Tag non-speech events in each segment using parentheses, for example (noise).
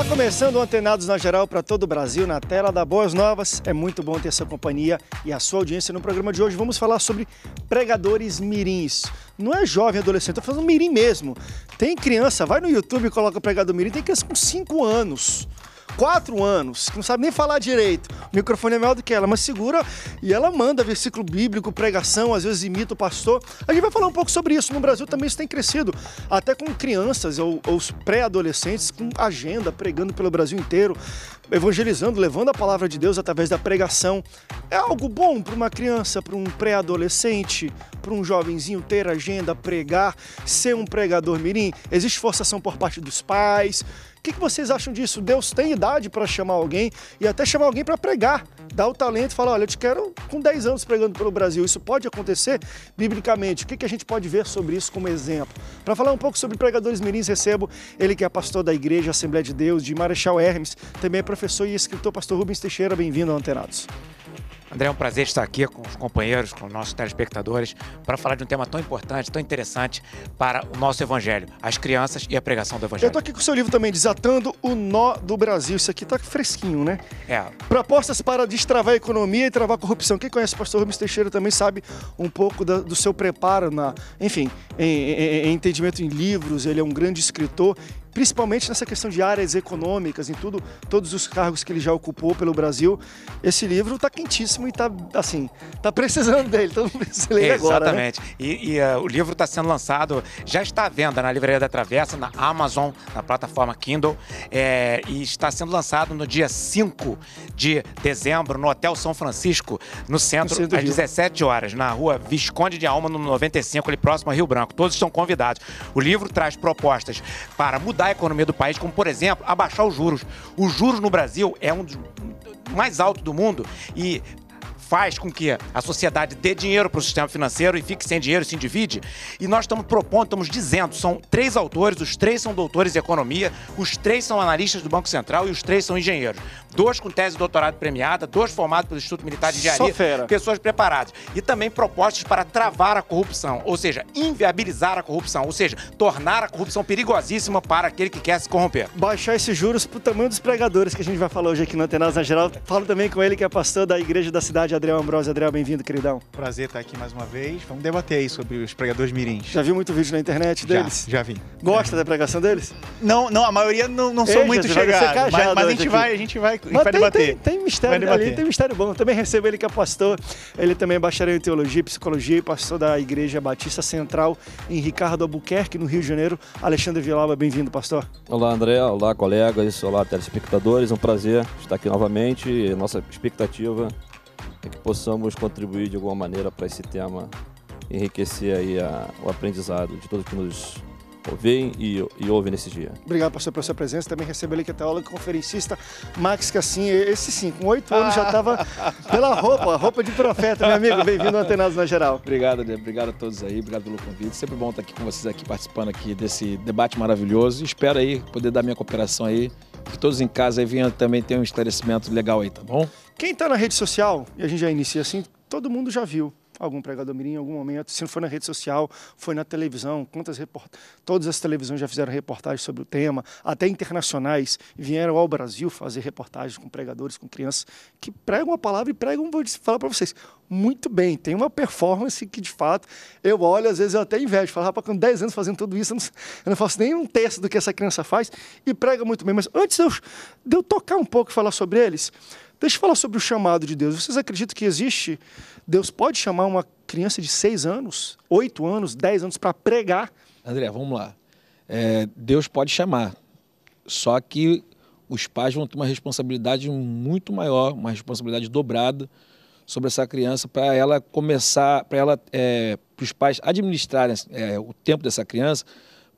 Está começando o Antenados na Geral para todo o Brasil, na tela da Boas Novas. É muito bom ter essa companhia e a sua audiência. No programa de hoje vamos falar sobre pregadores mirins. Não é jovem, adolescente, estou falando mirim mesmo. Tem criança, vai no YouTube e coloca pregador mirim, tem criança com 5 anos quatro anos, que não sabe nem falar direito. O microfone é melhor do que ela, mas segura e ela manda versículo bíblico, pregação, às vezes imita o pastor. A gente vai falar um pouco sobre isso. No Brasil também isso tem crescido, até com crianças ou, ou pré-adolescentes com agenda, pregando pelo Brasil inteiro, evangelizando, levando a palavra de Deus através da pregação. É algo bom para uma criança, para um pré-adolescente, para um jovenzinho ter agenda, pregar, ser um pregador mirim? Existe forçação por parte dos pais? O que, que vocês acham disso? Deus tem idade para chamar alguém e até chamar alguém para pregar, dar o talento e falar: olha, eu te quero com 10 anos pregando pelo Brasil. Isso pode acontecer biblicamente. O que, que a gente pode ver sobre isso como exemplo? Para falar um pouco sobre pregadores mirins, recebo ele que é pastor da Igreja Assembleia de Deus de Marechal Hermes, também é professor e escritor, pastor Rubens Teixeira. Bem-vindo ao Antenados. André, é um prazer estar aqui com os companheiros, com os nossos telespectadores, para falar de um tema tão importante, tão interessante para o nosso Evangelho, as crianças e a pregação do Evangelho. Eu estou aqui com o seu livro também, Desatando o Nó do Brasil. Isso aqui está fresquinho, né? É. Propostas para destravar a economia e travar a corrupção. Quem conhece o pastor Rubens Teixeira também sabe um pouco da, do seu preparo, na, enfim, em, em, em entendimento em livros. Ele é um grande escritor principalmente nessa questão de áreas econômicas, em tudo, todos os cargos que ele já ocupou pelo Brasil. Esse livro está quentíssimo e está assim, tá precisando (laughs) dele, todo mundo precisa ler agora. Né? Exatamente. Né? E, e uh, o livro está sendo lançado, já está à venda na Livraria da Travessa, na Amazon, na plataforma Kindle, é, e está sendo lançado no dia 5 de dezembro, no Hotel São Francisco, no centro, no centro às 17 horas, na rua Visconde de Alma, no 95, ali próximo a Rio Branco. Todos estão convidados. O livro traz propostas para mudar ajudar a economia do país, como, por exemplo, abaixar os juros. Os juros no Brasil é um dos mais altos do mundo e faz com que a sociedade dê dinheiro para o sistema financeiro e fique sem dinheiro e se divide. E nós estamos propondo, estamos dizendo, são três autores, os três são doutores em economia, os três são analistas do Banco Central e os três são engenheiros. Dois com tese de doutorado premiada, dois formados pelo Instituto Militar de Engenharia, pessoas preparadas. E também propostas para travar a corrupção, ou seja, inviabilizar a corrupção, ou seja, tornar a corrupção perigosíssima para aquele que quer se corromper. Baixar esses juros para o tamanho dos pregadores que a gente vai falar hoje aqui no Antenas na Geral. Falo também com ele que é pastor da igreja da cidade Adriel Ambrose. Adriel, bem-vindo, queridão. Prazer estar aqui mais uma vez. Vamos debater aí sobre os pregadores mirins. Já viu muito vídeo na internet deles? Já, já vi. Gosta da pregação deles? Não, não, a maioria não, não sou muito chegado, mas, mas a gente vai, a gente vai, a gente vai tem, debater. Tem, tem mistério ali, tem mistério bom. Também recebo ele que é pastor, ele também é bacharel em teologia e psicologia e pastor da Igreja Batista Central em Ricardo Albuquerque, no Rio de Janeiro. Alexandre Vilauba, bem-vindo, pastor. Olá, André, olá, colegas, olá, telespectadores, um prazer estar aqui novamente. Nossa expectativa que possamos contribuir de alguma maneira para esse tema, enriquecer aí a, o aprendizado de todos que nos ouvem e, e ouvem nesse dia. Obrigado, pastor, pela sua presença. Também recebo aqui que é tá teólogo conferencista Max Cassim. Esse sim, com oito anos já estava (laughs) pela roupa, roupa de profeta, meu amigo. Bem-vindo ao Antenados na Geral. Obrigado, Adê. Obrigado a todos aí. Obrigado pelo convite. Sempre bom estar aqui com vocês aqui, participando aqui desse debate maravilhoso. Espero aí poder dar minha cooperação aí que todos em casa aí venham também ter um esclarecimento legal aí, tá bom? Quem está na rede social, e a gente já inicia assim, todo mundo já viu algum pregador mirim em algum momento, se não foi na rede social, foi na televisão, quantas report... todas as televisões já fizeram reportagens sobre o tema, até internacionais vieram ao Brasil fazer reportagens com pregadores, com crianças que pregam a palavra e pregam, vou falar para vocês, muito bem, tem uma performance que de fato eu olho, às vezes eu até invejo, falo, rapaz, com 10 anos fazendo tudo isso, eu não, eu não faço nem um terço do que essa criança faz e prega muito bem. Mas antes eu, de eu tocar um pouco e falar sobre eles, deixa eu falar sobre o chamado de Deus. Vocês acreditam que existe? Deus pode chamar uma criança de 6 anos, 8 anos, 10 anos para pregar? André, vamos lá. É, Deus pode chamar, só que os pais vão ter uma responsabilidade muito maior, uma responsabilidade dobrada sobre essa criança para ela começar, para ela, é, para os pais administrarem é, o tempo dessa criança,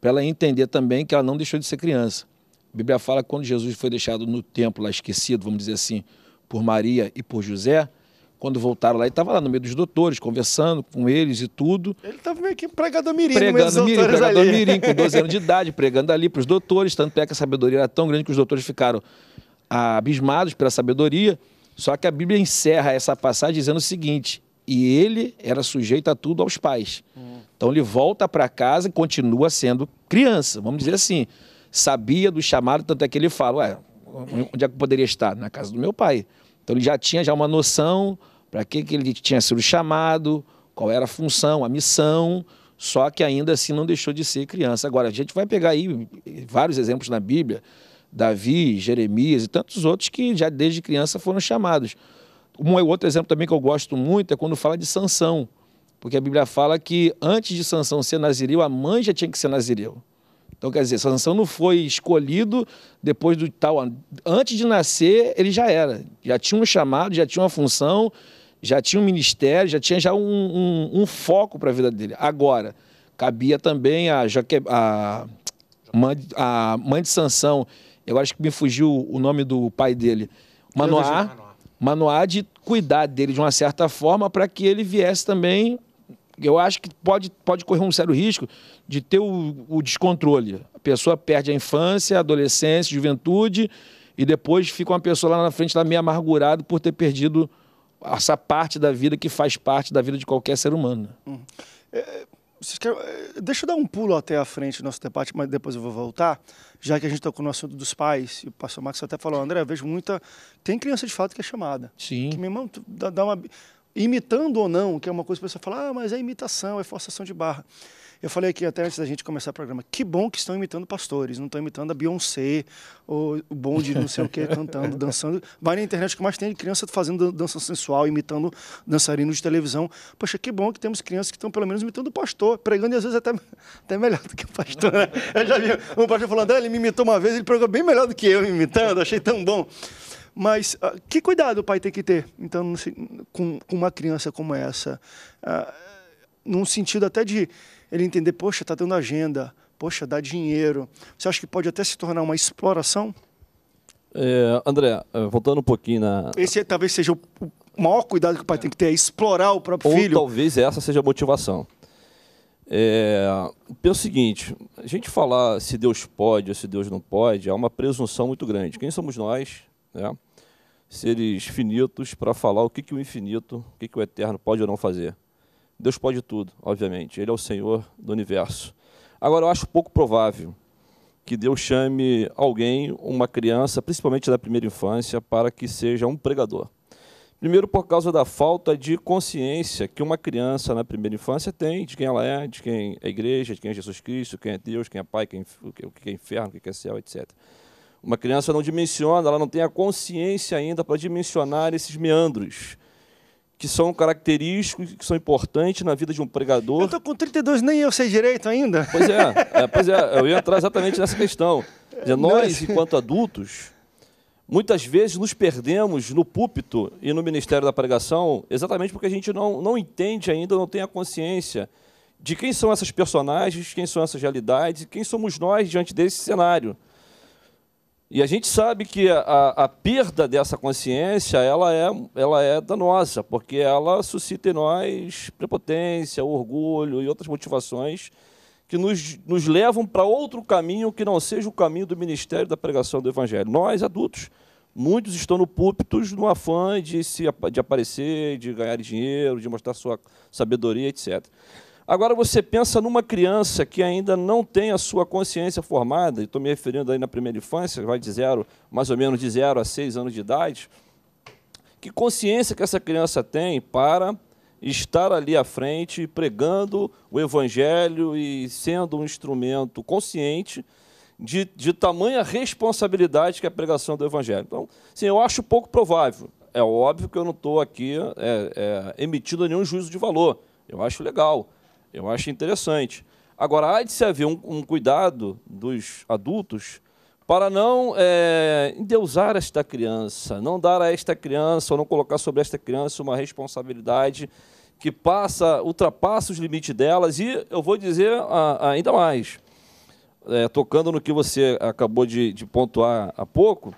para ela entender também que ela não deixou de ser criança. A Bíblia fala que quando Jesus foi deixado no templo lá esquecido, vamos dizer assim, por Maria e por José, quando voltaram lá, ele estava lá no meio dos doutores, conversando com eles e tudo. Ele estava meio que pregando mirim, pregando mirim, pregando ali. mirim, com 12 anos de (laughs) idade, pregando ali para os doutores, tanto é que a sabedoria era tão grande que os doutores ficaram abismados pela sabedoria. Só que a Bíblia encerra essa passagem dizendo o seguinte: e ele era sujeito a tudo aos pais. Hum. Então ele volta para casa e continua sendo criança, vamos dizer assim. Sabia do chamado, tanto é que ele fala: Ué, onde é que eu poderia estar? Na casa do meu pai. Então ele já tinha já uma noção para que, que ele tinha sido chamado, qual era a função, a missão, só que ainda assim não deixou de ser criança. Agora, a gente vai pegar aí vários exemplos na Bíblia Davi, Jeremias e tantos outros que já desde criança foram chamados. Um é outro exemplo também que eu gosto muito é quando fala de Sansão, porque a Bíblia fala que antes de Sansão ser nazireu, a mãe já tinha que ser nazireu. Então, quer dizer, Sansão não foi escolhido depois do tal. Antes de nascer, ele já era. Já tinha um chamado, já tinha uma função, já tinha um ministério, já tinha já um, um, um foco para a vida dele. Agora, cabia também a, a, mãe, a mãe de Sansão eu acho que me fugiu o nome do pai dele, Manoá, Manoá de cuidar dele de uma certa forma para que ele viesse também. Eu acho que pode, pode correr um sério risco de ter o, o descontrole. A pessoa perde a infância, a adolescência, a juventude, e depois fica uma pessoa lá na frente lá meio amargurada por ter perdido essa parte da vida que faz parte da vida de qualquer ser humano. Uhum. É eh, deixa eu dar um pulo até a frente do nosso debate, mas depois eu vou voltar, já que a gente tocou tá no assunto dos pais, e o pastor Max até falou, André, eu vejo muita. Tem criança de fato que é chamada. Sim. Que meu irmão dá uma. Imitando ou não, que é uma coisa que a pessoa fala, ah, mas é imitação, é forçação de barra. Eu falei aqui até antes da gente começar o programa, que bom que estão imitando pastores, não estão imitando a Beyoncé ou o bonde não sei o que, cantando, dançando. Vai na internet que mais tem criança fazendo dança sensual, imitando dançarinos de televisão. Poxa, que bom que temos crianças que estão pelo menos imitando o pastor, pregando e às vezes até, até melhor do que o pastor. Né? Eu já vi um pastor falando, ah, ele me imitou uma vez, ele pregou bem melhor do que eu imitando, achei tão bom. Mas uh, que cuidado o pai tem que ter, então, com, com uma criança como essa? Uh, num sentido até de ele entender, poxa, está dando agenda, poxa, dá dinheiro. Você acha que pode até se tornar uma exploração? É, André, é, voltando um pouquinho na. Esse talvez seja o, maior cuidado que o pai tem que ter, é explorar o próprio Ou filho. Talvez essa seja a motivação. É, pelo seguinte, a gente falar se Deus pode ou se Deus não pode é uma presunção muito grande. Quem somos nós, né, seres finitos, para falar o que, que o infinito, o que, que o eterno pode ou não fazer? Deus pode tudo, obviamente. Ele é o Senhor do universo. Agora, eu acho pouco provável que Deus chame alguém, uma criança, principalmente da primeira infância, para que seja um pregador. Primeiro, por causa da falta de consciência que uma criança na primeira infância tem de quem ela é, de quem é a igreja, de quem é Jesus Cristo, quem é Deus, quem é Pai, quem, é o que é inferno, o que é céu, etc. Uma criança não dimensiona, ela não tem a consciência ainda para dimensionar esses meandros que são característicos, que são importantes na vida de um pregador. Eu estou com 32, nem eu sei direito ainda. Pois é, (laughs) é pois é eu ia entrar exatamente nessa questão. Dizer, nós, enquanto adultos, muitas vezes nos perdemos no púlpito e no ministério da pregação exatamente porque a gente não, não entende ainda, não tem a consciência de quem são essas personagens, quem são essas realidades e quem somos nós diante desse cenário. E a gente sabe que a, a, perda dessa consciência ela é, ela é danosa, porque ela suscita em nós prepotência, orgulho e outras motivações que nos, nos levam para outro caminho que não seja o caminho do ministério da pregação do Evangelho. Nós, adultos, muitos estão no púlpito no afã de, se, de aparecer, de ganhar dinheiro, de mostrar sua sabedoria, etc. Agora você pensa numa criança que ainda não tem a sua consciência formada, e estou me referindo aí na primeira infância, vai de zero, mais ou menos de zero a seis anos de idade. Que consciência que essa criança tem para estar ali à frente pregando o evangelho e sendo um instrumento consciente de, de tamanha responsabilidade que é a pregação do evangelho. Então, sim, eu acho pouco provável. É óbvio que eu não estou aqui é, é, emitindo nenhum juízo de valor. Eu acho legal eu acho interessante. Agora, há de se haver um, um cuidado dos adultos para não é, endeusar esta criança, não dar a esta criança ou não colocar sobre esta criança uma responsabilidade que passa, ultrapassa os limites delas e eu vou dizer a, ainda mais, é, tocando no que você acabou de, de, pontuar há pouco,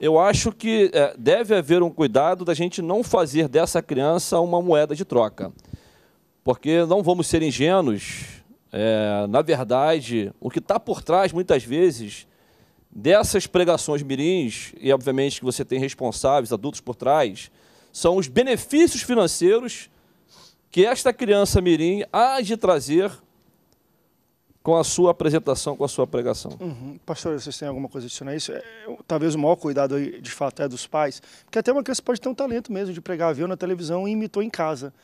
eu acho que é, deve haver um cuidado da gente não fazer dessa criança uma moeda de troca porque não vamos ser ingênuos. É, na verdade, o que está por trás, muitas vezes, dessas pregações mirins, e obviamente que você tem responsáveis, adultos por trás, são os benefícios financeiros que esta criança mirim há de trazer com a sua apresentação, com a sua pregação. Uhum. Pastor, vocês têm alguma coisa adicional a isso? É, talvez o maior cuidado aí, de fato é dos pais, porque até uma criança pode ter um talento mesmo de pregar, viu na televisão e imitou em casa.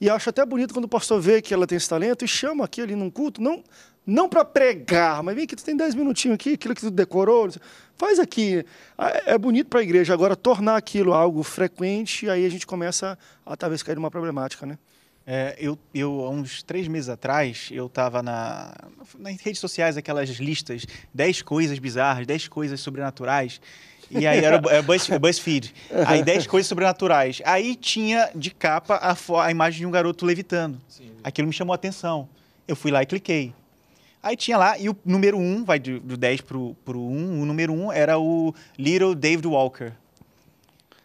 E acho até bonito quando o pastor vê que ela tem esse talento e chama aqui ali num culto, não, não para pregar, mas vem que tu tem 10 minutinhos aqui, aquilo que tu decorou, faz aqui. Ah, é, é bonito para a igreja. Agora, tornar aquilo algo frequente, aí a gente começa a talvez cair numa problemática, né? É, eu, eu, há uns três meses atrás, eu estava na, nas redes sociais, aquelas listas, 10 coisas bizarras, 10 coisas sobrenaturais. E aí era o é Buzz, BuzzFeed. Aí 10 coisas sobrenaturais. Aí tinha de capa a, a imagem de um garoto levitando. Sim. Aquilo me chamou a atenção. Eu fui lá e cliquei. Aí tinha lá, e o número 1, um, vai do, do 10 pro, pro 1, o número 1 era o Little David Walker.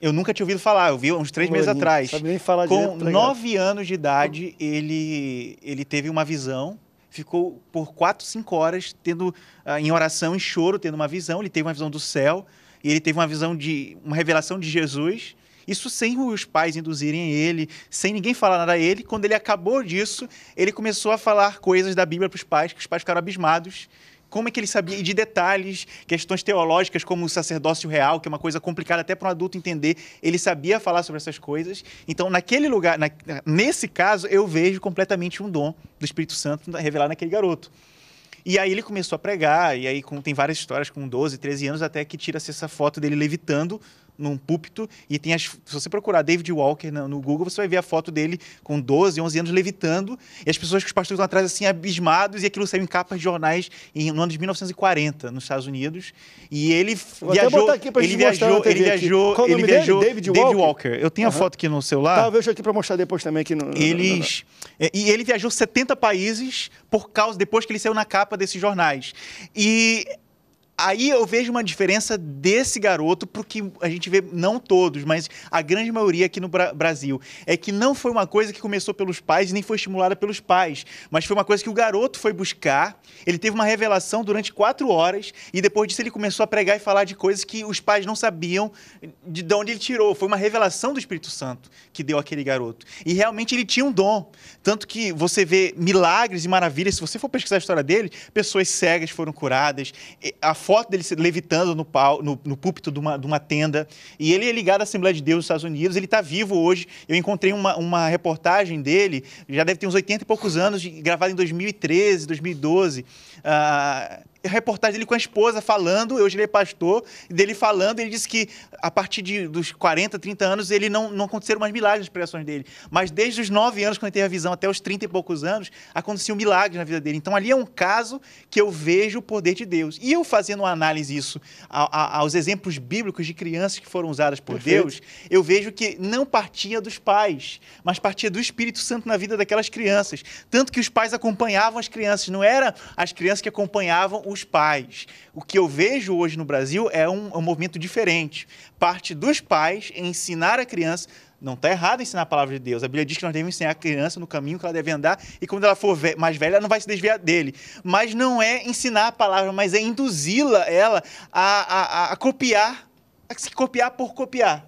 Eu nunca tinha ouvido falar, eu vi uns três Morinho, meses atrás. Sabe nem falar Com tá nove anos de idade, ele, ele teve uma visão, ficou por 4, 5 horas tendo, ah, em oração, em choro, tendo uma visão. Ele teve uma visão do céu, e ele teve uma visão de uma revelação de Jesus. Isso sem os pais induzirem ele, sem ninguém falar nada a ele. Quando ele acabou disso, ele começou a falar coisas da Bíblia para os pais, que os pais ficaram abismados como é que ele sabia e de detalhes, questões teológicas como o sacerdócio real, que é uma coisa complicada até para um adulto entender, ele sabia falar sobre essas coisas. Então, naquele lugar, na, nesse caso, eu vejo completamente um dom do Espírito Santo revelado naquele garoto. E aí ele começou a pregar, e aí com, tem várias histórias com 12, 13 anos, até que tira-se essa foto dele levitando num púlpito e tem as, se você procurar David Walker no Google, você vai ver a foto dele com 12, 11 anos levitando e as pessoas que os pastores estão atrás assim abismados e aquilo saiu em capas de jornais em, no ano de 1940 nos Estados Unidos e ele Vou viajou, ele viajou, ele viajou, Qual ele viajou, dele? David, David Walker? Walker. Eu tenho uhum. a foto aqui no celular. Tá, eu vejo aqui para mostrar depois também aqui no Eles e ele viajou 70 países por causa depois que ele saiu na capa desses jornais. E Aí eu vejo uma diferença desse garoto pro que a gente vê, não todos, mas a grande maioria aqui no Bra Brasil. É que não foi uma coisa que começou pelos pais nem foi estimulada pelos pais, mas foi uma coisa que o garoto foi buscar. Ele teve uma revelação durante quatro horas e depois disso ele começou a pregar e falar de coisas que os pais não sabiam de, de onde ele tirou. Foi uma revelação do Espírito Santo que deu aquele garoto. E realmente ele tinha um dom. Tanto que você vê milagres e maravilhas. Se você for pesquisar a história dele, pessoas cegas foram curadas, a foto dele levitando no, pau, no, no púlpito de uma, de uma, tenda. E ele é ligado à Assembleia de Deus dos Estados Unidos, ele está vivo hoje. Eu encontrei uma, uma reportagem dele, já deve ter uns 80 e poucos anos, gravada em 2013, 2012. Uh, reportagem dele com a esposa falando, hoje ele é pastor, dele falando, ele disse que a partir de, dos 40, 30 anos, ele não, não aconteceram mais milagres nas pregações dele. Mas desde os 9 anos, quando ele teve a visão, até os 30 e poucos anos, aconteciam milagres na vida dele. Então ali é um caso que eu vejo o poder de Deus. E eu fazendo uma análise isso a, a, aos exemplos bíblicos de crianças que foram usadas por Perfeito. Deus, eu vejo que não partia dos pais, mas partia do Espírito Santo na vida daquelas crianças. Tanto que os pais acompanhavam as crianças, não era as crianças que acompanhavam os pais. O que eu vejo hoje no Brasil é um, é um movimento diferente. Parte dos pais ensinar a criança não está errado ensinar a palavra de Deus. A Bíblia diz que nós devemos ensinar a criança no caminho que ela deve andar e quando ela for mais velha, ela não vai se desviar dele. Mas não é ensinar a palavra, mas é induzi-la, ela, a, a, a, copiar, a se copiar por copiar.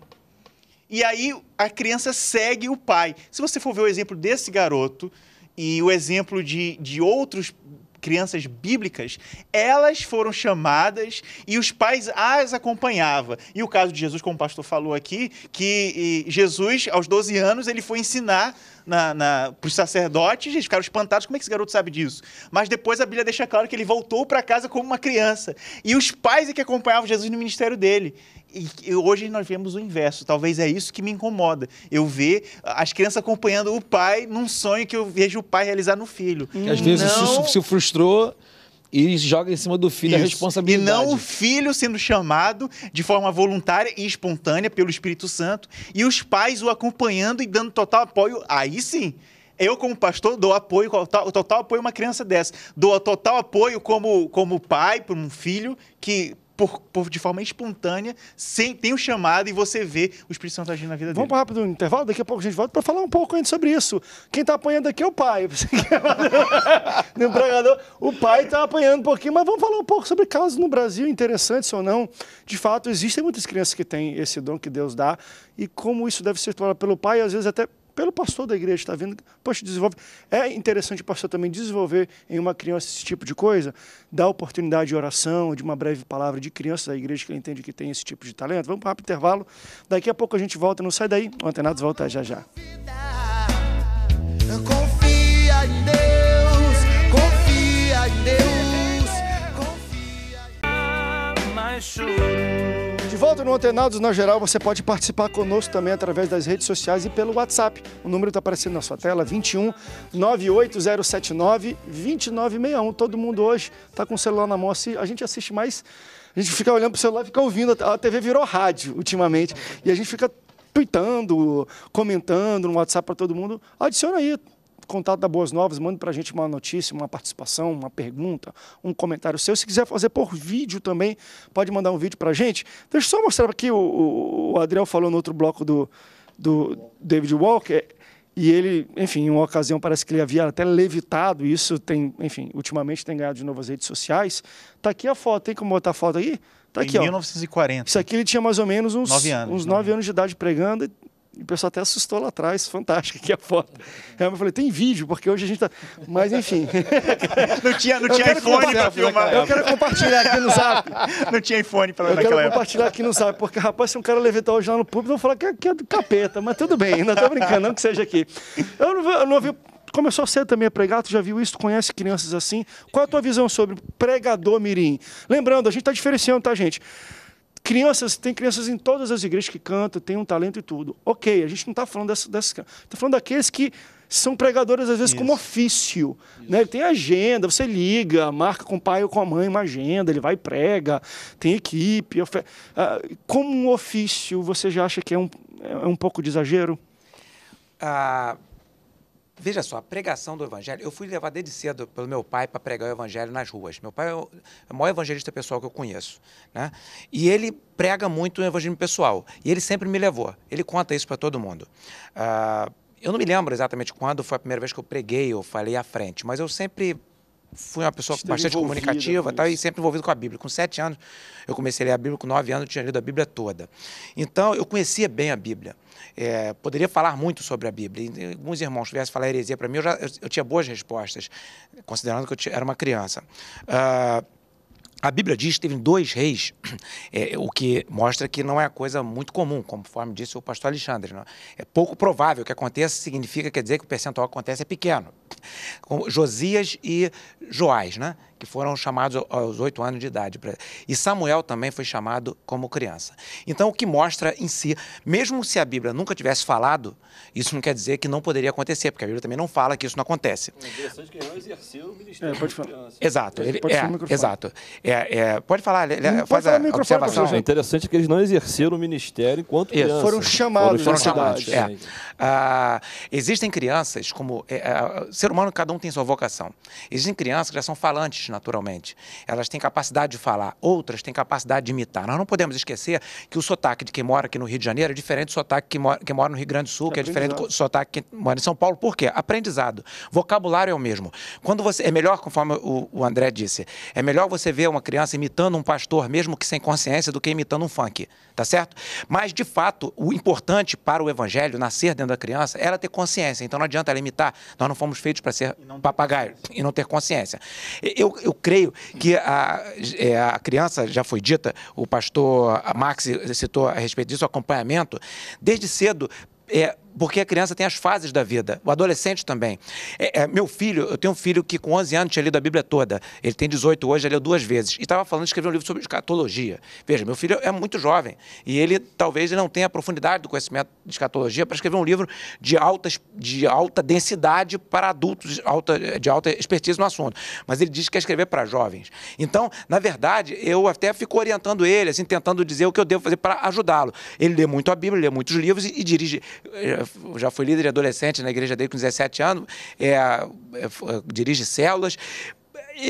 E aí a criança segue o pai. Se você for ver o exemplo desse garoto e o exemplo de, de outros crianças bíblicas, elas foram chamadas e os pais as acompanhava. E o caso de Jesus, como o pastor falou aqui, que Jesus, aos 12 anos, ele foi ensinar para os sacerdotes, eles ficaram espantados, como é que esse garoto sabe disso? Mas depois a Bíblia deixa claro que ele voltou para casa como uma criança. E os pais é que acompanhavam Jesus no ministério dele. E hoje nós vemos o inverso. Talvez é isso que me incomoda. Eu ver as crianças acompanhando o pai num sonho que eu vejo o pai realizar no filho. Hum, às vezes não... se, se frustrou e joga em cima do filho Isso. a responsabilidade. E não o filho sendo chamado de forma voluntária e espontânea pelo Espírito Santo e os pais o acompanhando e dando total apoio. Aí sim. Eu, como pastor, dou apoio, total, total apoio a uma criança dessa. Dou total apoio como, como pai para um filho que por, por, de forma espontânea, sem tem o um chamado e você vê o Espírito Santo agindo na vida Vamos dele. Vamos rápido um intervalo, daqui a pouco a gente volta para falar um pouco ainda sobre isso. Quem está apanhando aqui é o pai. (laughs) no empregador, o pai está apanhando um pouquinho, mas vamos falar um pouco sobre casos no Brasil interessantes ou não. De fato, existem muitas crianças que têm esse dom que Deus dá e como isso deve ser explorado pelo pai, às vezes até pelo pastor da igreja, está vendo? Poxa, desenvolve. É interessante o pastor também desenvolver em uma criança esse tipo de coisa, dar oportunidade de oração, de uma breve palavra de criança da igreja que ele entende que tem esse tipo de talento. Vamos para um rápido intervalo. Daqui a pouco a gente volta, não sai daí. O Antenados volta já já. Confia em Deus, confia em Deus, confia em Deus. Confia em Deus volta no Antenados na Geral, você pode participar conosco também através das redes sociais e pelo WhatsApp. O número está aparecendo na sua tela, 21 98079 2961. Todo mundo hoje está com o celular na mão, a gente assiste mais... A gente fica olhando pro celular, fica ouvindo. A TV virou rádio ultimamente. E a gente fica tweetando, comentando no WhatsApp para todo mundo. Adiciona aí, contato da Boas Novas, manda para a gente uma notícia, uma participação, uma pergunta, um comentário seu. Se quiser fazer por vídeo também, pode mandar um vídeo para a gente. Deixa eu só mostrar aqui, o, o Adriel falou no outro bloco do, do David Walker, e ele, enfim, em uma ocasião parece que ele havia até levitado, isso tem, enfim, ultimamente tem ganhado de novas redes sociais. Tá aqui a foto, tem como botar a foto aí? Tá aqui, em ó. 1940. Isso aqui ele tinha mais ou menos uns 9 anos, uns nove anos de idade pregando, e o pessoal até assustou lá atrás, fantástica que a foto. É, Aí eu falei, tem vídeo, porque hoje a gente tá. Mas enfim. (laughs) Não tinha, não tinha iPhone para filmar. Eu quero compartilhar aqui no zap. (laughs) Não tinha iPhone para naquela época. Eu quero compartilhar aqui no zap, porque rapaz, se um cara levantar hoje lá no público, vão falar é, que é, do capeta, mas tudo bem, ainda tô brincando, não que seja aqui. Eu não, eu não ouvi começou cedo também a pregar, tu já viu isso, conhece crianças assim. Qual a tua visão sobre pregador mirim? Lembrando, a gente está diferenciando, tá, gente? Crianças, tem crianças em todas as igrejas que cantam, têm um talento e tudo. Ok, a gente não está falando dessas, dessas Está falando daqueles que são pregadores, às vezes, Isso. como ofício. Né? Ele tem agenda, você liga, marca com o pai ou com a mãe uma agenda, ele vai e prega, tem equipe. Ah, como um ofício, você já acha que é um, é um pouco de exagero? Ah. Uh Veja só, a pregação do evangelho. Eu fui levado desde cedo pelo meu pai para pregar o evangelho nas ruas. Meu pai é, é o maior evangelista pessoal que eu conheço. Né? E ele prega muito o evangelho pessoal. E ele sempre me levou. Ele conta isso para todo mundo. Ah, eu não me lembro exatamente quando foi a primeira vez que eu preguei ou falei à frente, mas eu sempre fui uma pessoa Esteve bastante comunicativa tá, e sempre envolvido com a Bíblia. Com sete anos, eu comecei a ler a Bíblia, com nove anos eu tinha lido a Bíblia toda. Então, eu conhecia bem a Bíblia. É, poderia falar muito sobre a Bíblia. E, alguns irmãos tivessem falar heresia para mim, eu, já, eu, eu, tinha boas respostas, considerando que eu tinha, era uma criança. Uh, a Bíblia diz que teve dois reis, (clears throat) é, o que mostra que não é coisa muito comum, conforme disse o pastor Alexandre. É? é pouco provável que aconteça, significa, quer dizer que o percentual que acontece é pequeno. Josias e Joás, né? que foram chamados aos oito anos de idade. E Samuel também foi chamado como criança. Então, o que mostra em si, mesmo se a Bíblia nunca tivesse falado, isso não quer dizer que não poderia acontecer, porque a Bíblia também não fala que isso não acontece. É interessante que ele não exerceu o ministério é, pode falar. Criança. Exato. Ele, pode, é, exato. É, é, pode falar, ele, faz pode falar a observação. O é interessante é que eles não exerceram o ministério enquanto isso. crianças. Foram chamados. Foram, foram chamados. É. Ah, existem crianças, como é, é, ser humano, cada um tem sua vocação. Existem crianças que já são falantes naturalmente. Elas têm capacidade de falar, outras têm capacidade de imitar. Nós não podemos esquecer que o sotaque de quem mora aqui no Rio de Janeiro é diferente do sotaque que mora, que mora no Rio Grande do Sul, que é diferente do sotaque que mora em São Paulo. Por quê? Aprendizado. Vocabulário é o mesmo. Quando você é melhor, conforme o, o André disse, é melhor você ver uma criança imitando um pastor, mesmo que sem consciência, do que imitando um funk, tá certo? Mas de fato, o importante para o evangelho nascer dentro da criança é ela ter consciência. Então não adianta ela imitar. Nós não fomos feitos feitos para ser papagaio e não ter consciência. Eu, eu creio que a, é, a criança, já foi dita, o pastor Max citou a respeito disso, o acompanhamento, desde cedo. É, porque a criança tem as fases da vida, o adolescente também. É, é, meu filho, eu tenho um filho que com 11 anos tinha lido a Bíblia toda, ele tem 18 hoje, já leu duas vezes, e estava falando de escrever um livro sobre escatologia. Veja, meu filho é muito jovem, e ele talvez não tenha a profundidade do conhecimento de escatologia para escrever um livro de alta, de alta densidade para adultos, de alta, de alta expertise no assunto. Mas ele diz que quer escrever para jovens. Então, na verdade, eu até fico orientando ele, assim, tentando dizer o que eu devo fazer para ajudá-lo. Ele lê muito a Bíblia, lê muitos livros e, e dirige... Eh, já foi líder adolescente na igreja dele com 17 anos, é, é, é dirige células.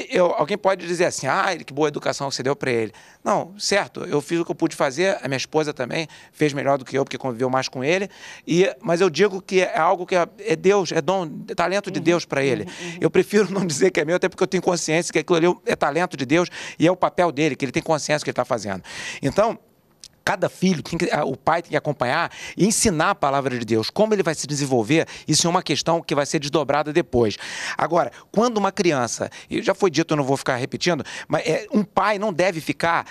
Eu, alguém pode dizer assim, ah, que boa educação que você deu para ele. Não, certo, eu fiz o que eu pude fazer, a minha esposa também fez melhor do que eu, porque conviveu mais com ele, e, mas eu digo que é algo que é, é Deus, é dom, é talento de uhum. Deus para ele. Uhum, uhum. Eu prefiro não dizer que é meu, até porque eu tenho consciência que aquilo ali é talento de Deus e é o papel dele, que ele tem consciência do que ele está fazendo. Então, cada filho, tem que, ah, o pai tem que acompanhar e ensinar a palavra de Deus. Como ele vai se desenvolver, isso é uma questão que vai ser desdobrada depois. Agora, quando uma criança, e já foi dito, eu não vou ficar repetindo, mas é, um pai não deve ficar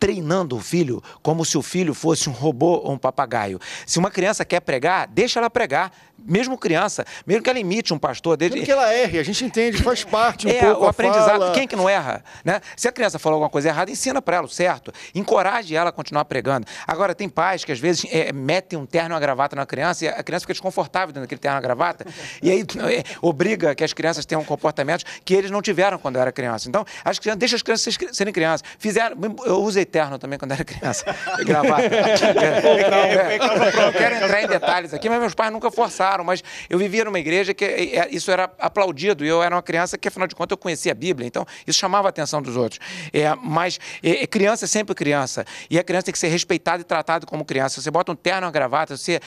treinando o filho como se o filho fosse um robô ou um papagaio. Se uma criança quer pregar, deixa ela pregar, mesmo criança, mesmo que ela imite um pastor dele. Mesmo que ela erre, a gente entende, faz parte um (laughs) é, pouco o aprendizado. Fala. Quem que não erra? Né? Se a criança falou alguma coisa errada, ensina para ela o certo, encoraje ela a continuar pregando. Agora, tem pais que às vezes é, metem um terno e uma gravata na criança e a criança fica desconfortável dentro daquele terno e uma gravata, e aí (laughs) é, obriga que as crianças tenham comportamentos que eles não tiveram quando era criança. Então, as crianças, deixa as crianças serem crianças. Fizeram, eu usei terno também quando era criança, (laughs) gravata. É, é, eu, eu, eu, não quero entrar em detalhes aqui, mas meus pais nunca forçaram passaram, mas eu vivia numa igreja que é, é, isso era aplaudido. Eu era uma criança que, afinal de contas, eu conhecia a Bíblia, então isso chamava a atenção dos outros. É, mas é, é criança é sempre criança, e a criança tem que ser respeitada e tratada como criança. Você bota um terno, uma gravata, você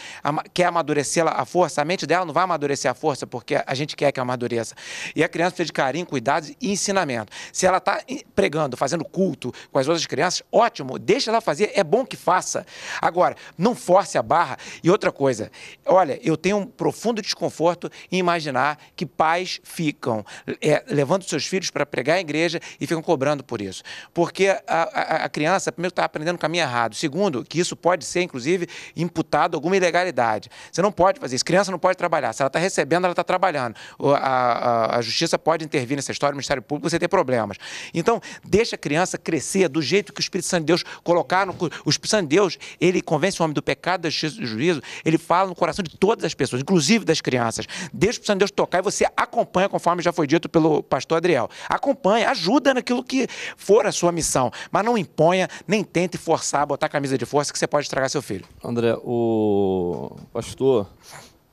quer amadurecê-la à força, a mente dela não vai amadurecer à força, porque a gente quer que amadureça. E a criança precisa de carinho, cuidado e ensinamento. Se ela está pregando, fazendo culto com as outras crianças, ótimo, deixa ela fazer, é bom que faça. Agora, não force a barra. E outra coisa, olha, eu tenho profundo desconforto em imaginar que pais ficam é, levando seus filhos para pregar a igreja e ficam cobrando por isso. Porque a, a, a criança, primeiro, está aprendendo o caminho errado. Segundo, que isso pode ser, inclusive, imputado alguma ilegalidade. Você não pode fazer isso. Criança não pode trabalhar. Se ela está recebendo, ela está trabalhando. A, a, a justiça pode intervir nessa história, o Ministério Público, você tem problemas. Então, deixa a criança crescer do jeito que o Espírito Santo de Deus colocar no. O Espírito Santo de Deus, ele convence o homem do pecado, da justiça e do juízo, ele fala no coração de todas as pessoas pessoas, inclusive das crianças. Deixa o Santo Deus tocar e você acompanha, conforme já foi dito pelo pastor Adriel. Acompanha, ajuda naquilo que for a sua missão, mas não imponha, nem tente forçar, botar camisa de força que você pode estragar seu filho. André, o pastor,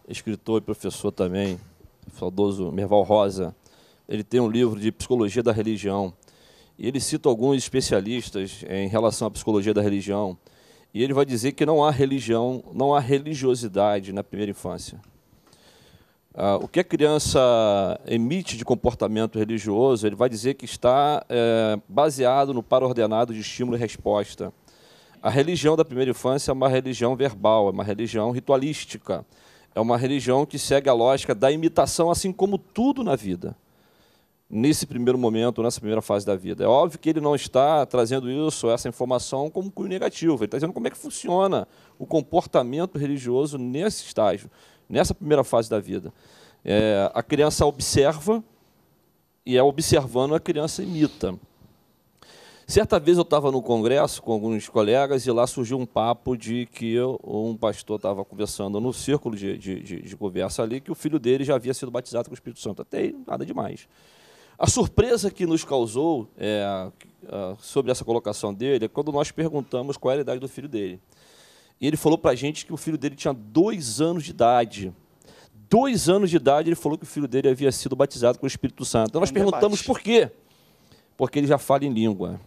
escritor e professor também, o saudoso Merval Rosa, ele tem um livro de psicologia da religião. E ele cita alguns especialistas eh, em relação à psicologia da religião e ele vai dizer que não há religião, não há religiosidade na primeira infância. Ah, o que a criança emite de comportamento religioso, ele vai dizer que está é, baseado no par ordenado de estímulo e resposta. A religião da primeira infância é uma religião verbal, é uma religião ritualística. É uma religião que segue a lógica da imitação, assim como tudo na vida nesse primeiro momento, nessa primeira fase da vida. É óbvio que ele não está trazendo isso, essa informação, como cunho negativo. Ele está dizendo como é que funciona o comportamento religioso nesse estágio, nessa primeira fase da vida. É, a criança observa e, é observando, a criança imita. Certa vez eu estava no congresso com alguns colegas e lá surgiu um papo de que eu, um pastor estava conversando no círculo de, de, de, de, conversa ali que o filho dele já havia sido batizado com o Espírito Santo. Até aí, nada demais. A surpresa que nos causou é, sobre essa colocação dele é quando nós perguntamos qual era a idade do filho dele. E ele falou para a gente que o filho dele tinha dois anos de idade. Dois anos de idade, ele falou que o filho dele havia sido batizado com o Espírito Santo. Então, nós um é perguntamos debate. por quê? Porque ele já fala em língua.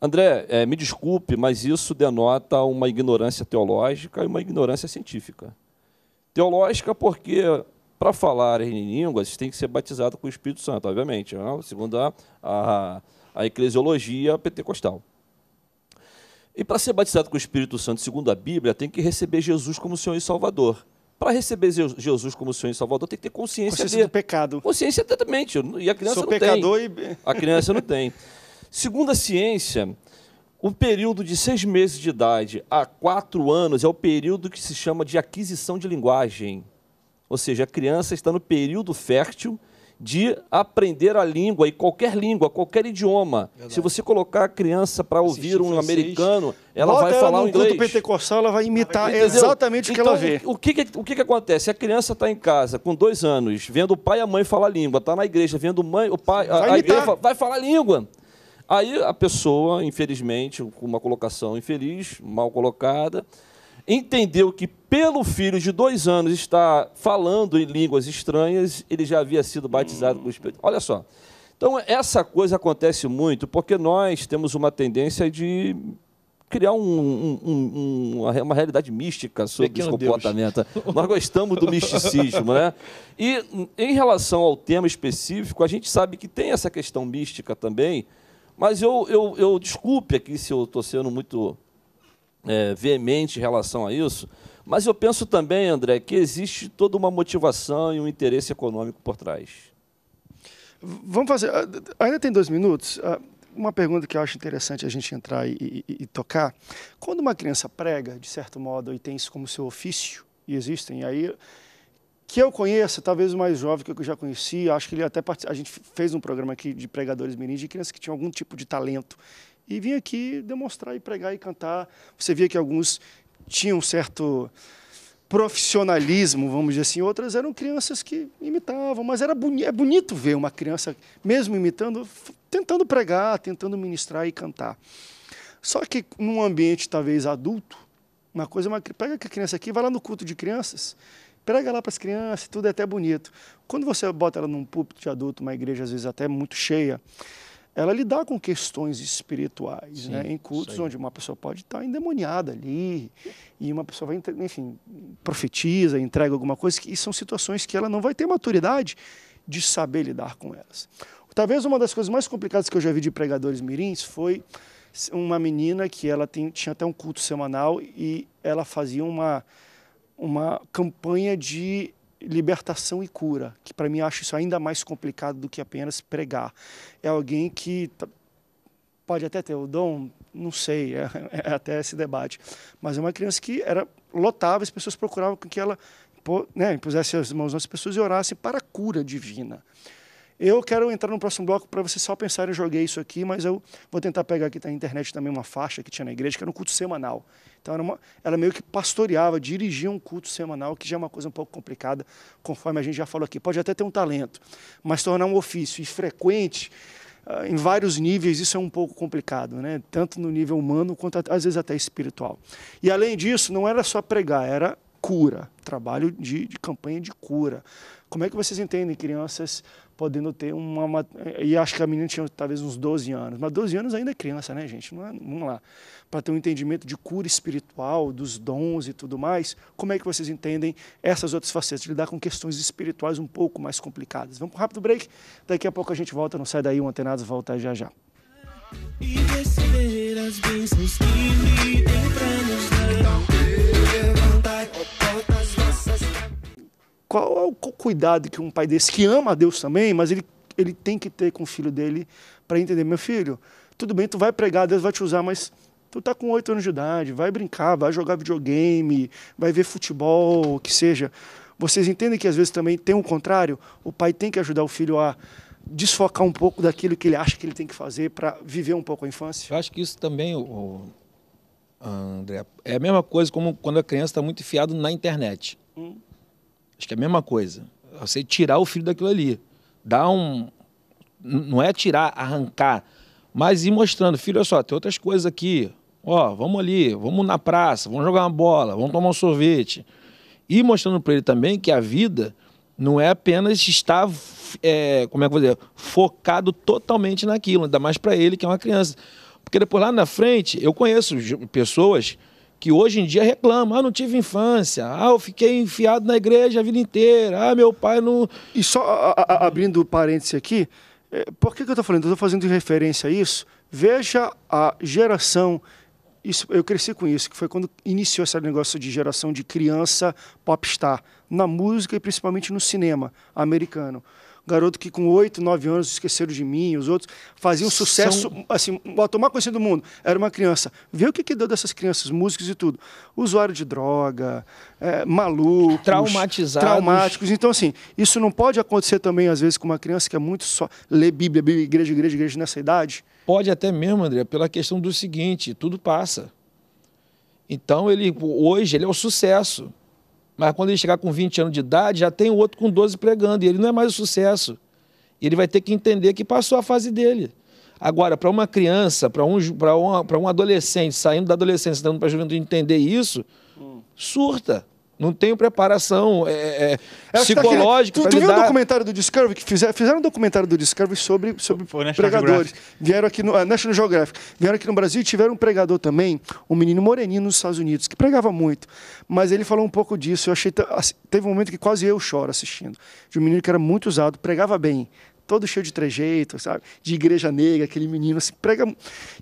André, é, me desculpe, mas isso denota uma ignorância teológica e uma ignorância científica. Teológica porque para falarem em línguas, tem que ser batizado com o Espírito Santo, obviamente, né? segundo a, a, a eclesiologia pentecostal. E para ser batizado com o Espírito Santo, segundo a Bíblia, tem que receber Jesus como Senhor e Salvador. Para receber Jesus como Senhor e Salvador, tem que ter consciência, consciência dele. do pecado. Consciência exatamente. E a criança Sou não tem. E... (laughs) A criança não tem. Segundo a ciência, o período de seis meses de idade a quatro anos é o período que se chama de aquisição de linguagem. Ou seja, a criança está no período fértil de aprender a língua, e qualquer língua, qualquer idioma. Verdade. Se você colocar a criança para ouvir um francês, americano, ela vai ela falar ela no inglês. pentecostal, ela vai imitar Entendeu? exatamente o que ela então, vê. O que, o que, que, acontece? A criança está em casa com dois anos, vendo o pai e a mãe falar língua, está na igreja, vendo o mãe, o pai, vai a, a igreja, vai falar língua. Aí a pessoa, infelizmente, com uma colocação infeliz, mal colocada, entendeu que pelo filho de dois anos estar falando em línguas estranhas, ele já havia sido batizado pelo Espírito. Olha só. Então, essa coisa acontece muito porque nós temos uma tendência de criar um, um, um, uma realidade mística sobre Pequeno esse comportamento. Deus. Né? Nós gostamos do misticismo, né? E em relação ao tema específico, a gente sabe que tem essa questão mística também, mas eu, eu, eu desculpe aqui se eu estou sendo muito é, veemente em relação a isso, mas eu penso também, André, que existe toda uma motivação e um interesse econômico por trás. Vamos fazer. Ah, ainda tem dois minutos. Ah, uma pergunta que eu acho interessante a gente entrar e, e, e tocar. Quando uma criança prega, de certo modo, e tem isso como seu ofício, e existem aí que eu conheça, talvez o mais jovem que eu já conheci, acho que ele até part... a gente fez um programa aqui de pregadores meninos de crianças que tinham algum tipo de talento e vinha aqui demonstrar e pregar e cantar. Você via que alguns tinham um certo profissionalismo, vamos dizer assim. Outras eram crianças que imitavam, mas era boni é bonito ver uma criança, mesmo imitando, tentando pregar, tentando ministrar e cantar. Só que num ambiente talvez adulto, uma coisa, é uma, pega a criança aqui, vai lá no culto de crianças, prega lá para as crianças, tudo é até bonito. Quando você bota ela num púlpito de adulto, uma igreja às vezes até muito cheia, ela lidar com questões espirituais, Sim, né? Em cultos onde uma pessoa pode estar endemoniada ali e uma pessoa vai, enfim, profetiza, entrega alguma coisa que são situações que ela não vai ter maturidade de saber lidar com elas. Talvez uma das coisas mais complicadas que eu já vi de pregadores mirins foi uma menina que ela tem, tinha até um culto semanal e ela fazia uma uma campanha de libertação e cura, que para mim acho isso ainda mais complicado do que apenas pregar. É alguém que tá, pode até ter o dom, não sei, é, (laughs) é até esse debate, mas é uma criança que era lotava, as pessoas procuravam que ela né, pusesse as mãos nas pessoas e orasse para a cura divina. Eu quero entrar no próximo bloco para vocês só pensarem, eu joguei isso aqui, mas eu vou tentar pegar aqui na internet também uma faixa que tinha na igreja, que era um culto semanal. Então era uma, ela meio que pastoreava, dirigia um culto semanal, que já é uma coisa um pouco complicada, conforme a gente já falou aqui. Pode até ter um talento, mas tornar um ofício e frequente Uh, ah, em vários níveis isso é um pouco complicado, né? tanto no nível humano quanto às vezes até espiritual. E além disso, não era só pregar, era cura, trabalho de, de campanha de cura. Como é que vocês entendem crianças podendo ter uma. E acho que a menina tinha talvez uns 12 anos, mas 12 anos ainda é criança, né, gente? Não é, vamos lá. Para ter um entendimento de cura espiritual, dos dons e tudo mais, como é que vocês entendem essas outras facetas, lidar com questões espirituais um pouco mais complicadas? Vamos para um rápido break, daqui a pouco a gente volta, não sai daí, o Antenados volta já já. E receber as bênçãos que me Qual é o cuidado que um pai desse, que ama a Deus também, mas ele, ele tem que ter com o filho dele para entender, meu filho, tudo bem, tu vai pregar, Deus vai te usar, mas tu tá com oito anos de idade, vai brincar, vai jogar videogame, vai ver futebol, o que seja. Vocês entendem que às vezes também tem o contrário? O pai tem que ajudar o filho a desfocar um pouco daquilo que ele acha que ele tem que fazer para viver um pouco a infância? Eu acho que isso também, o, André, é a mesma coisa como quando a criança está muito enfiada na internet. Hum. Acho que é a mesma coisa. Você tirar o filho daquilo ali. dá um. Não é tirar, arrancar. Mas ir mostrando, filho, olha só, tem outras coisas aqui. Ó, vamos ali, vamos na praça, vamos jogar uma bola, vamos tomar um sorvete. E mostrando para ele também que a vida não é apenas estar, é, como é que eu vou dizer, focado totalmente naquilo, ainda mais para ele que é uma criança. Porque depois lá na frente, eu conheço pessoas que hoje em dia reclamam, ah, não tive infância, ah, eu fiquei enfiado na igreja a vida inteira, ah, meu pai não. E só a, a, abrindo parênteses aqui, é, por que, que eu estou falando? estou fazendo referência a isso. Veja a geração. Isso, eu cresci com isso, que foi quando iniciou esse negócio de geração de criança popstar, na música e principalmente no cinema americano garoto que com 8, 9 anos esqueceram de mim, os outros faziam sucesso, São... assim, botou tomar conhecimento do mundo. Era uma criança. Vê o que, que deu dessas crianças, músicos e tudo. Usuário de droga, é, maluco. Traumatizados. Traumáticos. Então, assim, isso não pode acontecer também, às vezes, com uma criança que é muito só. Lê Bíblia, Bíblia, igreja, igreja, igreja nessa idade. Pode até mesmo, André, pela questão do seguinte: tudo passa. Então, ele hoje ele é o sucesso. Mas quando ele chegar com 20 anos de idade, já tem outro com 12 pregando, e ele não é mais o sucesso. Ele vai ter que entender que passou a fase dele. Agora, para uma criança, para um, pra um adolescente, saindo da adolescência, dando para a juventude entender isso, hum. surta. Não tenho preparação é, é, é, é tá psicológica. Tá tu, tu viu o documentário do Discovery que fizeram? Fizeram um documentário do Discovery sobre, sobre Pô, pregadores. Vieram aqui no. Uh, National Geographic. Vieram aqui no Brasil e tiveram um pregador também, um menino moreninho nos Estados Unidos, que pregava muito. Mas ele falou um pouco disso. Eu achei. Assim, teve um momento que quase eu choro assistindo. De um menino que era muito usado, pregava bem, todo cheio de trejeito, sabe? De igreja negra, aquele menino assim, prega.